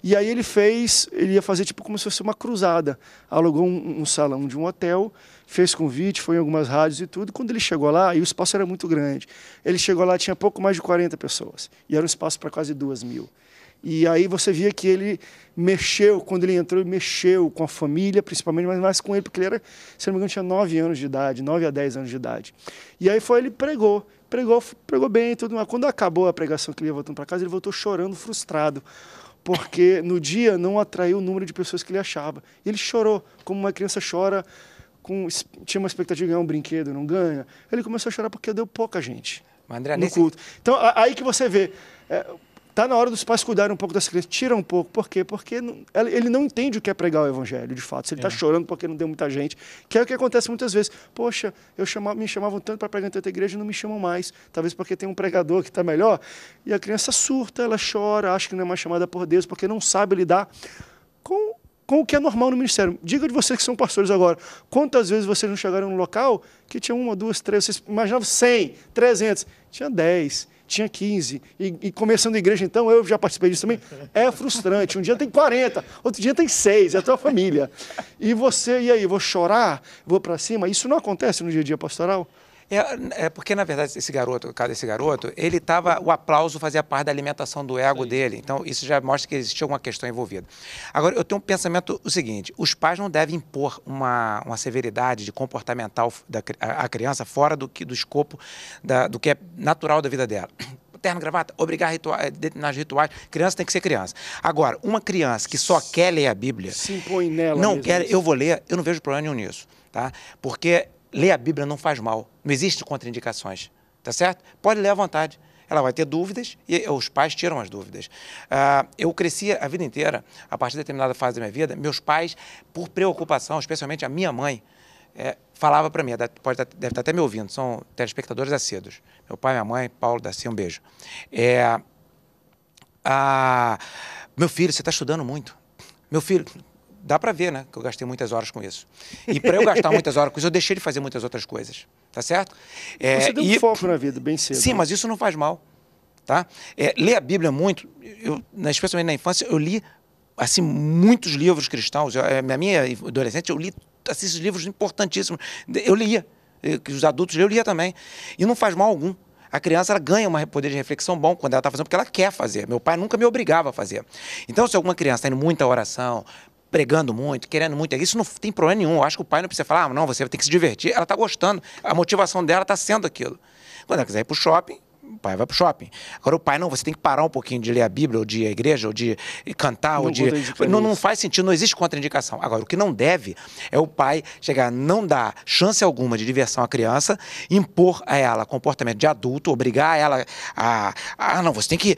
E aí ele fez, ele ia fazer tipo como se fosse uma cruzada. Alugou um, um salão de um hotel fez convite, foi em algumas rádios e tudo. Quando ele chegou lá, e o espaço era muito grande, ele chegou lá tinha pouco mais de 40 pessoas e era um espaço para quase duas mil. E aí você via que ele mexeu, quando ele entrou, ele mexeu com a família, principalmente, mas mais com ele, porque ele era, se não me engano, tinha 9 anos de idade, 9 a 10 anos de idade. E aí foi, ele pregou, pregou, pregou bem e tudo. Mas quando acabou a pregação que ele ia voltando para casa, ele voltou chorando, frustrado, porque no dia não atraiu o número de pessoas que ele achava. Ele chorou, como uma criança chora com, tinha uma expectativa de ganhar um brinquedo, não ganha. Ele começou a chorar porque deu pouca gente Mas, André, no nesse... culto. Então, aí que você vê, é, tá na hora dos pais cuidarem um pouco das crianças, tira um pouco. Por quê? Porque não, ele não entende o que é pregar o evangelho, de fato. Se ele está é. chorando porque não deu muita gente, que é o que acontece muitas vezes. Poxa, eu chamava, me chamavam tanto para pregar em tanta igreja e não me chamam mais. Talvez porque tem um pregador que está melhor. E a criança surta, ela chora, acha que não é mais chamada por Deus, porque não sabe lidar com com o que é normal no ministério. Diga de vocês que são pastores agora, quantas vezes vocês não chegaram num local que tinha uma, duas, três, vocês imaginavam 100, 300, tinha 10, tinha 15. E, e começando a igreja, então, eu já participei disso também, é frustrante. Um dia tem 40, outro dia tem 6, é a tua família. E você, e aí, vou chorar, vou para cima? Isso não acontece no dia a dia pastoral? É, é, porque, na verdade, esse garoto, caso desse garoto, ele estava. O aplauso fazia parte da alimentação do ego dele. Então, isso já mostra que existia alguma questão envolvida. Agora, eu tenho um pensamento o seguinte: os pais não devem impor uma, uma severidade de comportamental da, a, a criança fora do, que, do escopo da, do que é natural da vida dela (coughs) terno, gravata, obrigar eh, nas rituais. Criança tem que ser criança. Agora, uma criança que só quer ler a Bíblia. Se impõe nela. Não mesmo. quer, é eu vou ler, eu não vejo problema nenhum nisso. Tá? Porque ler a Bíblia não faz mal, não existe contraindicações, tá certo? Pode ler à vontade. Ela vai ter dúvidas e os pais tiram as dúvidas. Ah, eu cresci a vida inteira, a partir de determinada fase da minha vida, meus pais, por preocupação, especialmente a minha mãe, é, falava para mim, é pode, tá, deve estar tá até me ouvindo, são telespectadores assíduos. Meu pai, minha mãe, Paulo, Darcy, um beijo. É, ah, meu filho, você está estudando muito. Meu filho, dá para ver, né, que eu gastei muitas horas com isso. E para eu gastar muitas horas com isso, eu deixei de fazer muitas outras coisas, tá certo? É, Você deu e... foco na vida bem cedo. Sim, né? mas isso não faz mal, tá? É, ler a Bíblia muito, eu, especialmente na infância, eu li assim muitos livros cristãos. Minha é, na minha adolescente, eu li assim, esses livros importantíssimos. Eu lia, eh, que os adultos eu lia também, e não faz mal algum. A criança ela ganha um poder de reflexão bom quando ela está fazendo porque ela quer fazer. Meu pai nunca me obrigava a fazer. Então, se alguma criança está indo muita oração, pregando muito, querendo muito. Isso não tem problema nenhum. Eu acho que o pai não precisa falar, ah, não, você vai ter que se divertir. Ela está gostando. A motivação dela está sendo aquilo. Quando ela quiser ir para o shopping, o pai vai para o shopping. Agora o pai não, você tem que parar um pouquinho de ler a Bíblia, ou de ir à igreja, ou de cantar, não ou de. Não, não faz sentido, não existe contraindicação. Agora, o que não deve é o pai chegar, não dar chance alguma de diversão à criança, impor a ela comportamento de adulto, obrigar ela a. Ah, não, você tem que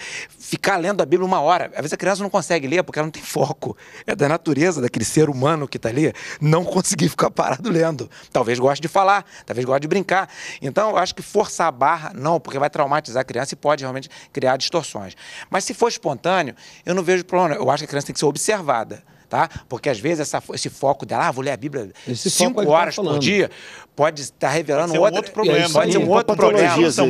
ficar lendo a Bíblia uma hora. Às vezes a criança não consegue ler porque ela não tem foco. É da natureza daquele ser humano que está ali não (laughs) conseguir ficar parado lendo. Talvez goste de falar, talvez goste de brincar. Então, eu acho que forçar a barra, não, porque vai traumatizar a criança e pode realmente criar distorções. Mas se for espontâneo, eu não vejo problema. Eu acho que a criança tem que ser observada tá? Porque às vezes essa, esse foco dela, ah, vou ler a Bíblia esse cinco tá horas por dia, pode estar revelando pode um outro, outro problema. Pode ser um outro problema. Não, esse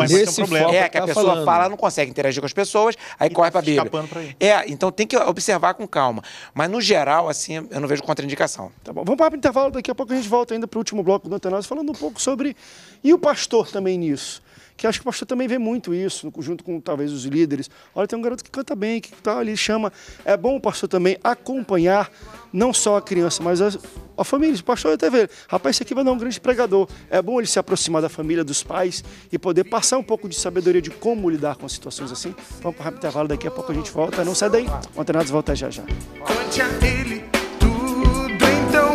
é um problema. É, que a tá pessoa falando. fala, não consegue interagir com as pessoas, aí e corre tá para a Bíblia. é, então tem que observar com calma. Mas no geral, assim, eu não vejo contraindicação. Tá bom, vamos para o intervalo, daqui a pouco a gente volta ainda para o último bloco do Antenose, falando um pouco sobre. E o pastor também nisso? que acho que o pastor também vê muito isso, junto com talvez os líderes. Olha, tem um garoto que canta bem, que tal, tá ele chama. É bom o pastor também acompanhar não só a criança, mas a, a família. O pastor até vê, rapaz, esse aqui vai dar um grande pregador. É bom ele se aproximar da família, dos pais e poder passar um pouco de sabedoria de como lidar com situações assim. Vamos para o intervalo, daqui a pouco a gente volta. Não sai daí, o Antenados volta já já. Conte a ele tudo, então,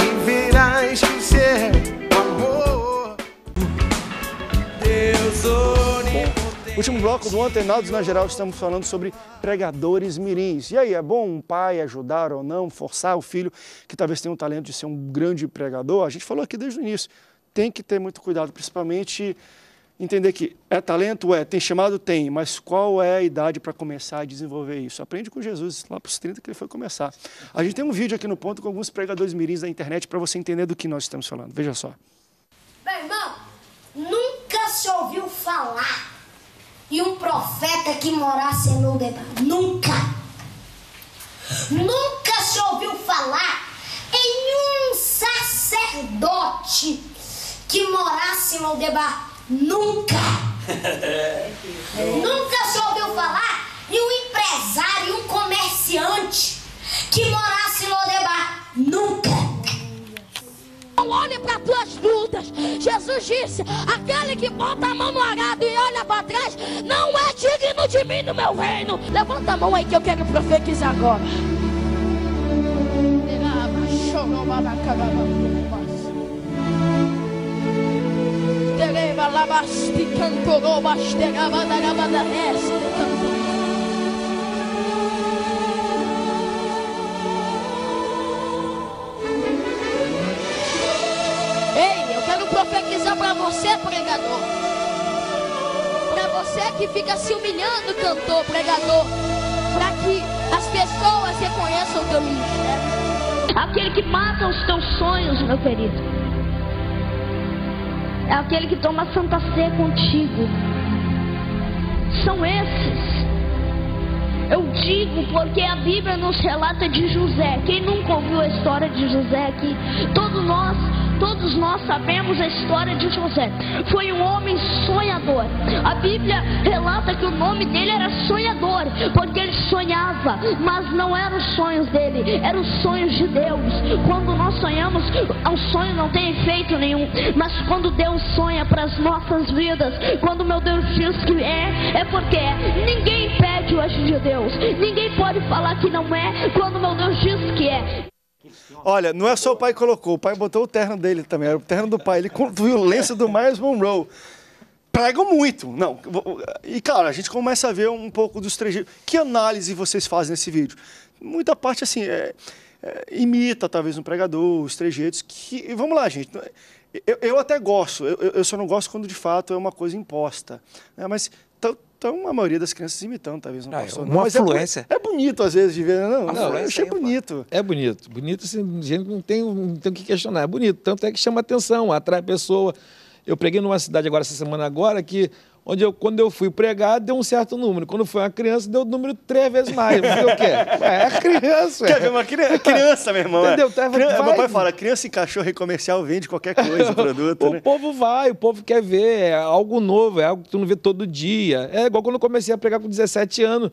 e verás que ser. Último bloco do Antenados na Geral, estamos falando sobre pregadores mirins. E aí, é bom um pai ajudar ou não, forçar o filho que talvez tenha o talento de ser um grande pregador? A gente falou aqui desde o início, tem que ter muito cuidado, principalmente entender que é talento? É. Tem chamado? Tem. Mas qual é a idade para começar a desenvolver isso? Aprende com Jesus, lá para os 30 que ele foi começar. A gente tem um vídeo aqui no ponto com alguns pregadores mirins da internet para você entender do que nós estamos falando. Veja só. Meu irmão, nunca se ouviu falar e um profeta que morasse em Lodebar. Nunca. Nunca se ouviu falar em um sacerdote que morasse em Lodebar. Nunca. (laughs) Nunca se ouviu falar em um empresário, um comerciante que morasse em Lodebar. Nunca. Não olhe para tuas frutas. Jesus disse: aquele que bota a mão no arado e olha para trás, não é digno de mim no meu reino. Levanta a mão aí que eu quero profetizar agora. resta. profetizar para você, pregador. Para você que fica se humilhando, cantor, pregador. Para que as pessoas reconheçam o teu ministério. Aquele que mata os teus sonhos, meu querido. É aquele que toma santa ceia contigo. São esses. Eu digo porque a Bíblia nos relata de José. Quem nunca ouviu a história de José aqui? Todos nós Todos nós sabemos a história de José. Foi um homem sonhador. A Bíblia relata que o nome dele era sonhador, porque ele sonhava, mas não eram os sonhos dele, eram os sonhos de Deus. Quando nós sonhamos, o ah, sonho não tem efeito nenhum, mas quando Deus sonha para as nossas vidas, quando meu Deus diz que é, é porque é. Ninguém impede hoje de Deus, ninguém pode falar que não é quando meu Deus diz que é. Olha, não é só o pai que colocou, o pai botou o terno dele também, era o terno do pai. Ele o lenço do Miles Monroe. Prego muito. Não, e claro, a gente começa a ver um pouco dos trejeitos. Que análise vocês fazem nesse vídeo? Muita parte assim, é, é, imita talvez um pregador, os trejeitos, que. Vamos lá, gente. Eu, eu até gosto, eu, eu, só não gosto quando de fato é uma coisa imposta. Né? Mas então, a maioria das crianças imitando, talvez não, ah, é passou. É uma não, afluência. É, é, bonito, às vezes, de ver. Né? Não, não eu achei é bonito. É bonito. Bonito, assim, não tem, não tem o que questionar. É bonito. Tanto é que chama atenção, atrai a pessoa. Eu preguei numa cidade agora, essa semana agora, que onde eu, quando eu fui pregar, deu um certo número. Quando foi uma criança, deu o um número três vezes mais. Você o quê? (laughs) É, é criança. Quer ver uma criança, criança meu irmão? É. Entendeu? Tava, criança, vai. Meu pai fala, criança e cachorro e comercial vende qualquer coisa, (laughs) produto. o né? povo vai, o povo quer ver, é algo novo, é algo que tu não vê todo dia. É igual quando eu comecei a pregar com 17 anos.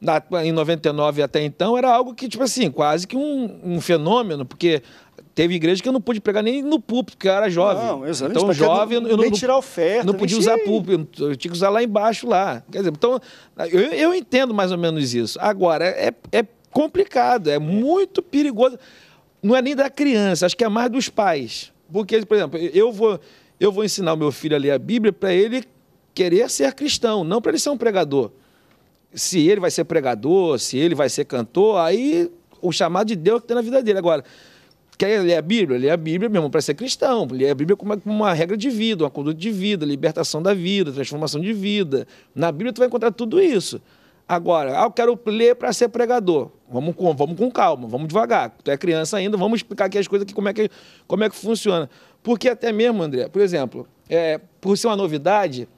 Na, em 99 até então, era algo que, tipo assim, quase que um, um fenômeno, porque teve igreja que eu não pude pregar nem no púlpito, porque eu era jovem. Não, exatamente. Então, jovem, não, eu não, nem tirar oferta. Não podia usar púlpito, eu tinha que usar lá embaixo, lá. Quer dizer, então, eu, eu entendo mais ou menos isso. Agora, é, é complicado, é, é muito perigoso. Não é nem da criança, acho que é mais dos pais. Porque, por exemplo, eu vou, eu vou ensinar o meu filho a ler a Bíblia para ele querer ser cristão, não para ele ser um pregador. Se ele vai ser pregador, se ele vai ser cantor, aí o chamado de Deus que tem na vida dele. Agora, quer ler a Bíblia? Lê a Bíblia mesmo para ser cristão. Lê a Bíblia como uma regra de vida, uma conduta de vida, libertação da vida, transformação de vida. Na Bíblia tu vai encontrar tudo isso. Agora, ah, eu quero ler para ser pregador. Vamos com, vamos com calma, vamos devagar. Tu é criança ainda, vamos explicar aqui as coisas, aqui, como, é que, como é que funciona. Porque até mesmo, André, por exemplo, é, por ser uma novidade,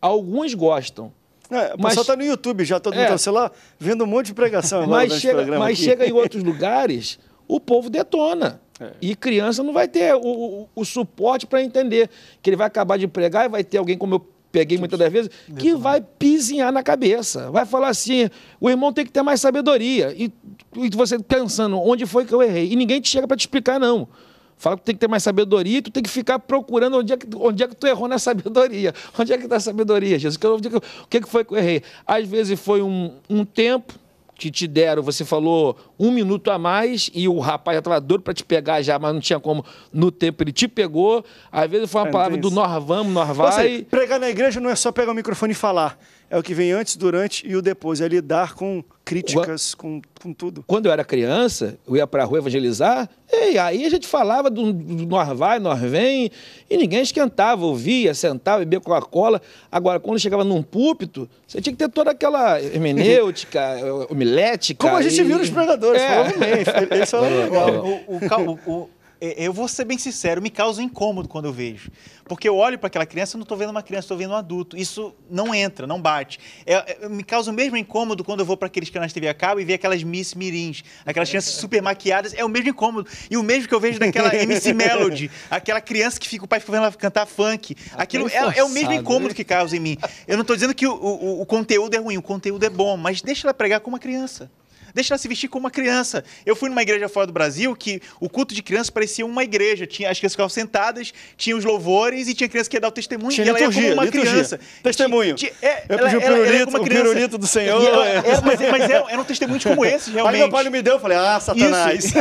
alguns gostam. É, mas só está no YouTube, já está é. no sei lá, vendo um monte de pregação. Mas, chega, mas chega em (laughs) outros lugares, o povo detona. É. E criança não vai ter o, o, o suporte para entender que ele vai acabar de pregar e vai ter alguém, como eu peguei muitas das vezes, que vai pisinhar na cabeça. Vai falar assim: o irmão tem que ter mais sabedoria. E, e você pensando, onde foi que eu errei? E ninguém te chega para te explicar, não. Fala que tem que ter mais sabedoria e tu tem que ficar procurando onde é que, onde é que tu errou na sabedoria. (laughs) Onde é que está a sabedoria, Jesus? O que, que foi que eu errei? Às vezes foi um, um tempo, que te deram, você falou um minuto a mais e o rapaz já estava doido para te pegar já, mas não tinha como no tempo, ele te pegou. Às vezes foi uma é, palavra do nós vamos, nós vai. Seja, pregar na igreja não é só pegar o microfone e falar é o que vem antes, durante e o depois. É lidar com críticas, com, com tudo. Quando eu era criança, eu ia para a rua evangelizar, e aí a gente falava do, do nós vai, nós vem, e ninguém esquentava, ouvia, sentava, bebia Coca-Cola. Agora, quando chegava num púlpito, você tinha que ter toda aquela hermenêutica, (laughs) homilética. Como a gente e... viu nos pregadores, é. falando bem, isso era legal. o, o, o eu vou ser bem sincero, me causa incômodo quando eu vejo. Porque eu olho para aquela criança e não estou vendo uma criança, estou vendo um adulto. Isso não entra, não bate. É, é, me causa o mesmo incômodo quando eu vou para aqueles canais TV a cabo e vejo aquelas Miss Mirins, aquelas crianças super maquiadas. É o mesmo incômodo. E o mesmo que eu vejo daquela (laughs) MC Melody, aquela criança que fica o pai fazendo ela cantar funk. Aquilo é, é, é, o mesmo né? incômodo que causa em mim. Eu não estou dizendo que o, o, o conteúdo é ruim, o conteúdo é bom, mas deixa ela pregar como uma criança. Deixa ela se vestir como uma criança. Eu fui numa igreja fora do Brasil que o culto de criança parecia uma igreja. Tinha, as crianças ficavam sentadas, tinha os louvores e tinha criança que ia dar o testemunho. Tinha e ela ia como uma liturgia. criança. Testemunho. Tinha, tinha, é, eu pedi o pirulito, pirulito do Senhor. Ela, é. É, mas, eram, testemunhos como esses, realmente. Aí meu pai não me deu, eu falei, ah, Satanás.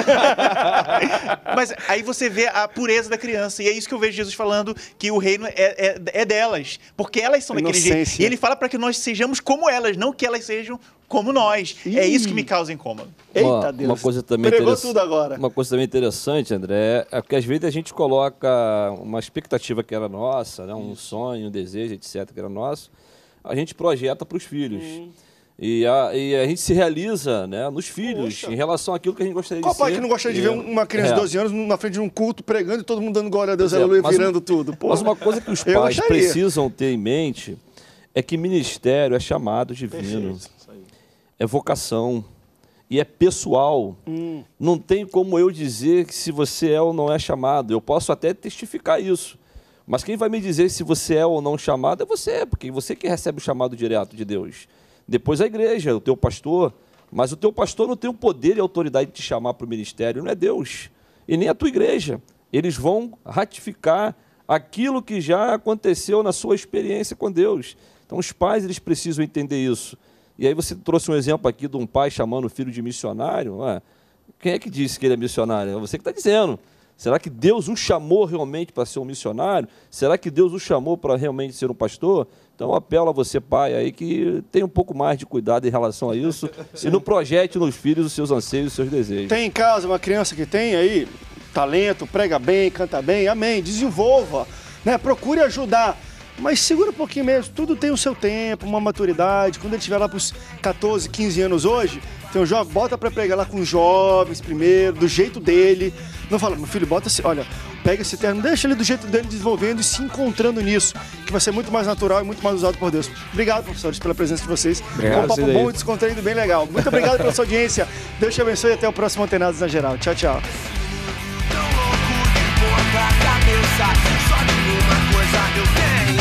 (laughs) mas aí você vê a pureza da criança. E é isso que eu vejo Jesus falando, que o reino é, é, é delas. Porque elas são daquele jeito. E ele fala para que nós sejamos como elas, não que elas sejam como nós. Ih. É isso que me causa incômodo. Eita Deus. Uma coisa também Pregou interessa... tudo agora. Uma coisa também interessante, André, é porque às vezes a gente coloca uma expectativa que era nossa, né? um sonho, um desejo, etc., que era nosso, a gente projeta para os filhos. Hum. E a, e a, gente se realiza né, nos filhos Poxa. em relação àquilo que a gente gostaria Qual de ser. Qual pai que não gostaria de ver uma criança é. de 12 anos na frente de um culto pregando e todo mundo dando glória a Deus, é, aleluia, virando um, tudo? Pô. Mas uma coisa que os pais precisam ter em mente é que ministério é chamado divino. Perfeito é vocação e é pessoal. Hum. Não tem como eu dizer que se você é ou não é chamado. Eu posso até testificar isso. Mas quem vai me dizer se você é ou não chamado é você, porque você que recebe o chamado direto de Deus. Depois a igreja, o teu pastor. Mas o teu pastor não tem o poder e a autoridade de te chamar para o ministério, não é Deus. E nem a tua igreja. Eles vão ratificar aquilo que já aconteceu na sua experiência com Deus. Então os pais eles precisam entender isso. E aí você trouxe um exemplo aqui de um pai chamando o filho de missionário. Ué, quem é que disse que ele é missionário? É você que está dizendo. Será que Deus o chamou realmente para ser um missionário? Será que Deus o chamou para realmente ser um pastor? Então apelo a você, pai, aí que tem um pouco mais de cuidado em relação a isso (laughs) e não projete nos filhos os seus anseios, os seus desejos. Tem em casa uma criança que tem aí talento, prega bem, canta bem, amém, desenvolva, né? Procure ajudar. Mas segura um pouquinho mesmo, tudo tem o seu tempo, uma maturidade. Quando ele tiver lá pros 14, 15 anos hoje, um jovem, bota para pegar lá com os jovens primeiro, do jeito dele. Não fala, meu filho, bota se, olha, pega esse terno, deixa ele do jeito dele desenvolvendo e se encontrando nisso, que vai ser muito mais natural e muito mais usado por Deus. Obrigado, professores, pela presença de vocês. Obrigado, um papo bom, e descontraído, bem legal. Muito obrigado pela sua audiência. Deus te abençoe e até o próximo Antenados na Geral. Tchau, tchau. só de uma coisa eu tenho.